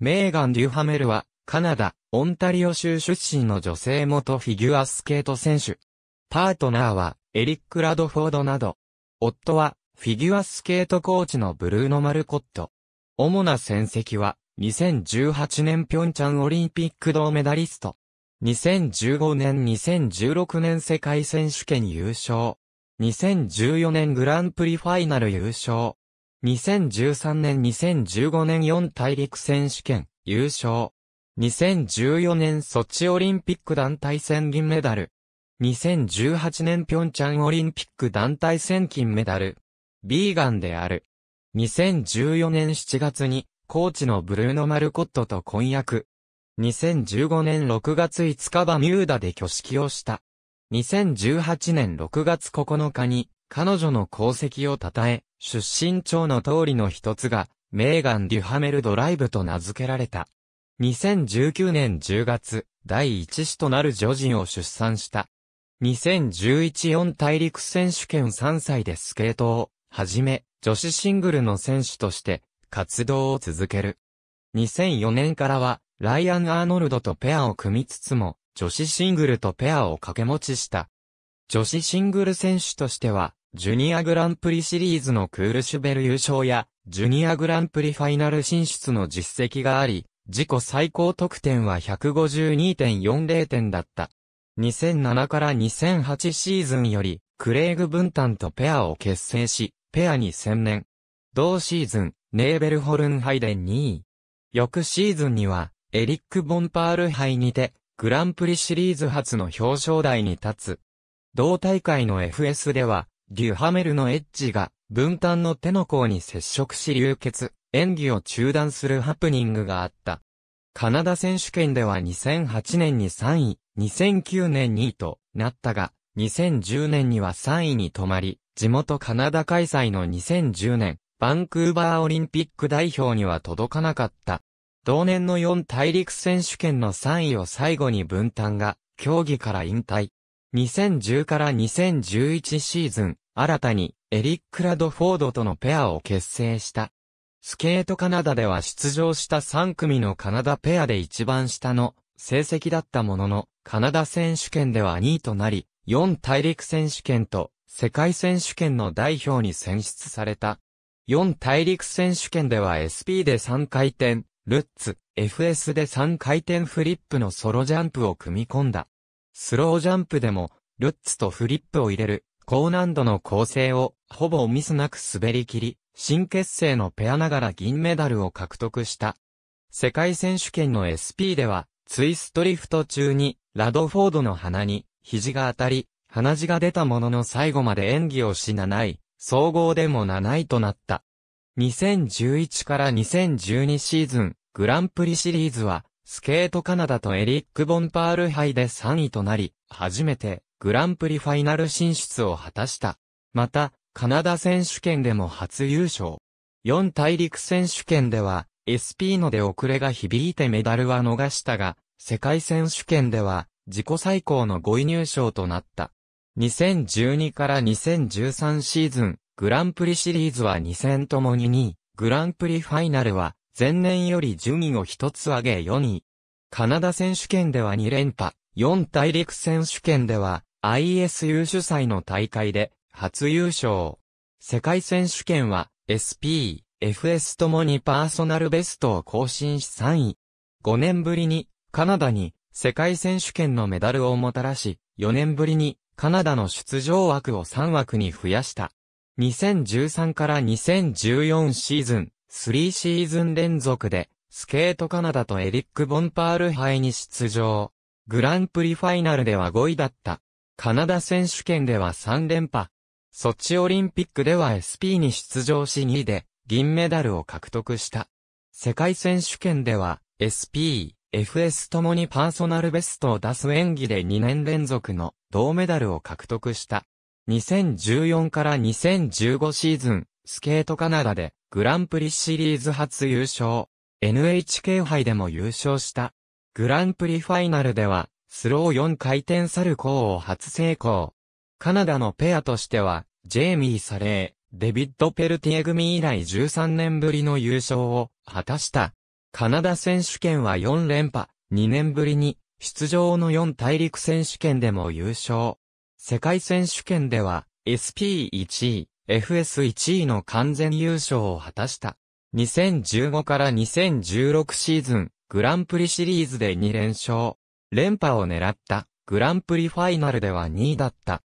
メーガン・デュハメルは、カナダ、オンタリオ州出身の女性元フィギュアスケート選手。パートナーは、エリック・ラドフォードなど。夫は、フィギュアスケートコーチのブルーノ・マルコット。主な戦績は、2018年ピョンチャンオリンピック銅メダリスト。2015年2016年世界選手権優勝。2014年グランプリファイナル優勝。2013年2015年4大陸選手権優勝。2014年ソチオリンピック団体戦銀メダル。2018年ピョンチャンオリンピック団体戦金メダル。ビーガンである。2014年7月に、コーチのブルーノ・マルコットと婚約。2015年6月5日バミューダで挙式をした。2018年6月9日に、彼女の功績を称え、出身町の通りの一つが、メーガン・デュハメルドライブと名付けられた。2019年10月、第一子となる女児を出産した。2011-4大陸選手権3歳でスケートを、はじめ、女子シングルの選手として、活動を続ける。2004年からは、ライアン・アーノルドとペアを組みつつも、女子シングルとペアを掛け持ちした。女子シングル選手としては、ジュニアグランプリシリーズのクールシュベル優勝や、ジュニアグランプリファイナル進出の実績があり、自己最高得点は152.40点だった。2007から2008シーズンより、クレイグ・分担とペアを結成し、ペアに専念。同シーズン、ネーベルホルンハデで2位。翌シーズンには、エリック・ボンパール杯にて、グランプリシリーズ初の表彰台に立つ。同大会の FS では、デュハメルのエッジが分担の手の甲に接触し流血、演技を中断するハプニングがあった。カナダ選手権では2008年に3位、2009年2位となったが、2010年には3位に止まり、地元カナダ開催の2010年、バンクーバーオリンピック代表には届かなかった。同年の4大陸選手権の3位を最後に分担が、競技から引退。2010から2011シーズン、新たにエリック・ラドフォードとのペアを結成した。スケートカナダでは出場した3組のカナダペアで一番下の成績だったものの、カナダ選手権では2位となり、4大陸選手権と世界選手権の代表に選出された。4大陸選手権では SP で3回転、ルッツ、FS で3回転フリップのソロジャンプを組み込んだ。スロージャンプでも、ルッツとフリップを入れる、高難度の構成を、ほぼミスなく滑り切り、新結成のペアながら銀メダルを獲得した。世界選手権の SP では、ツイストリフト中に、ラドフォードの鼻に、肘が当たり、鼻血が出たものの最後まで演技をし7位、総合でも7位となった。2011から2012シーズン、グランプリシリーズは、スケートカナダとエリック・ボンパール杯で3位となり、初めてグランプリファイナル進出を果たした。また、カナダ選手権でも初優勝。4大陸選手権では、SP ので遅れが響いてメダルは逃したが、世界選手権では、自己最高の5位入賞となった。2012から2013シーズン、グランプリシリーズは2戦ともに2位、グランプリファイナルは前年より順位を一つ上げ4位。カナダ選手権では2連覇、4大陸選手権では ISU 主催の大会で初優勝。世界選手権は SP、FS ともにパーソナルベストを更新し3位。5年ぶりにカナダに世界選手権のメダルをもたらし、4年ぶりにカナダの出場枠を3枠に増やした。2013から2014シーズン、3シーズン連続で、スケートカナダとエリック・ボンパール杯に出場。グランプリファイナルでは5位だった。カナダ選手権では3連覇。ソチオリンピックでは SP に出場し2位で、銀メダルを獲得した。世界選手権では、SP、FS ともにパーソナルベストを出す演技で2年連続の銅メダルを獲得した。2014から2015シーズン、スケートカナダでグランプリシリーズ初優勝、NHK 杯でも優勝した。グランプリファイナルでは、スロー4回転サルコーを初成功。カナダのペアとしては、ジェイミー・サレー、デビッド・ペルティエ組以来13年ぶりの優勝を果たした。カナダ選手権は4連覇、2年ぶりに、出場の4大陸選手権でも優勝。世界選手権では、SP1 位、FS1 位の完全優勝を果たした。2015から2016シーズン、グランプリシリーズで2連勝。連覇を狙った、グランプリファイナルでは2位だった。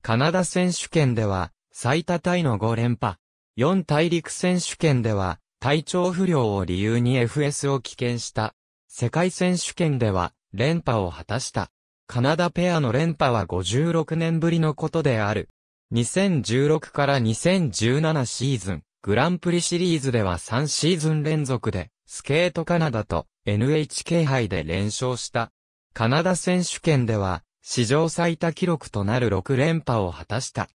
カナダ選手権では、最多タイの5連覇。4大陸選手権では、体調不良を理由に FS を棄権した。世界選手権では、連覇を果たした。カナダペアの連覇は56年ぶりのことである。2016から2017シーズン、グランプリシリーズでは3シーズン連続で、スケートカナダと NHK 杯で連勝した。カナダ選手権では、史上最多記録となる6連覇を果たした。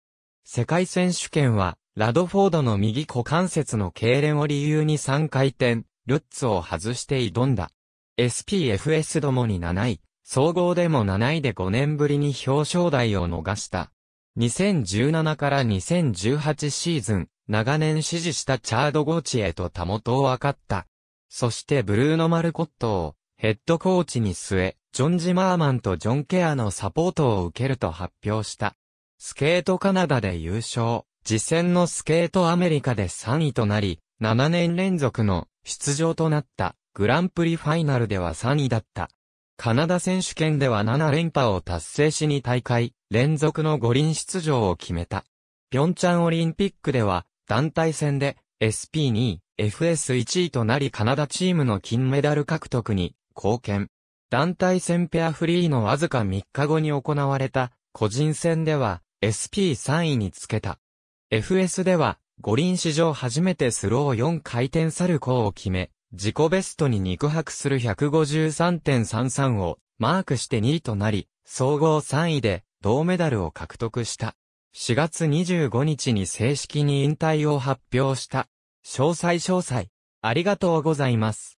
世界選手権は、ラドフォードの右股関節の痙攣を理由に3回転、ルッツを外して挑んだ。SPFS どもに7位、総合でも7位で5年ぶりに表彰台を逃した。2017から2018シーズン、長年支持したチャード・ゴーチへと他元を分かった。そしてブルーノ・マルコットをヘッドコーチに据え、ジョン・ジマーマンとジョン・ケアのサポートを受けると発表した。スケートカナダで優勝、次戦のスケートアメリカで3位となり、7年連続の出場となったグランプリファイナルでは3位だった。カナダ選手権では7連覇を達成し2大会連続の五輪出場を決めた。ピョンチャンオリンピックでは団体戦で SP2 FS1 位となりカナダチームの金メダル獲得に貢献。団体戦ペアフリーのわずか3日後に行われた個人戦では SP3 位につけた。FS では五輪史上初めてスロー4回転サルコーを決め、自己ベストに肉薄する153.33をマークして2位となり、総合3位で銅メダルを獲得した。4月25日に正式に引退を発表した。詳細詳細。ありがとうございます。